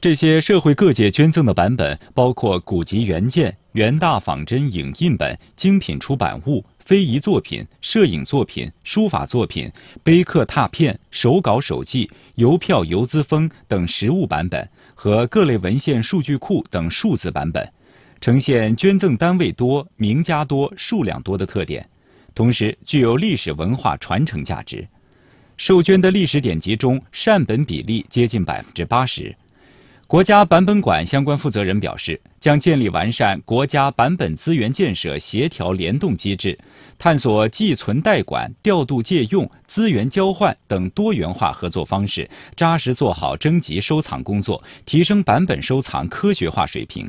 这些社会各界捐赠的版本，包括古籍原件、元大仿真影印本、精品出版物、非遗作品、摄影作品、书法作品、碑刻拓片、手稿手记、邮票邮资封等实物版本，和各类文献数据库等数字版本，呈现捐赠单位多、名家多、数量多的特点，同时具有历史文化传承价值。受捐的历史典籍中善本比例接近百分之八十。国家版本馆相关负责人表示，将建立完善国家版本资源建设协调联动机制，探索寄存代管、调度借用、资源交换等多元化合作方式，扎实做好征集收藏工作，提升版本收藏科学化水平。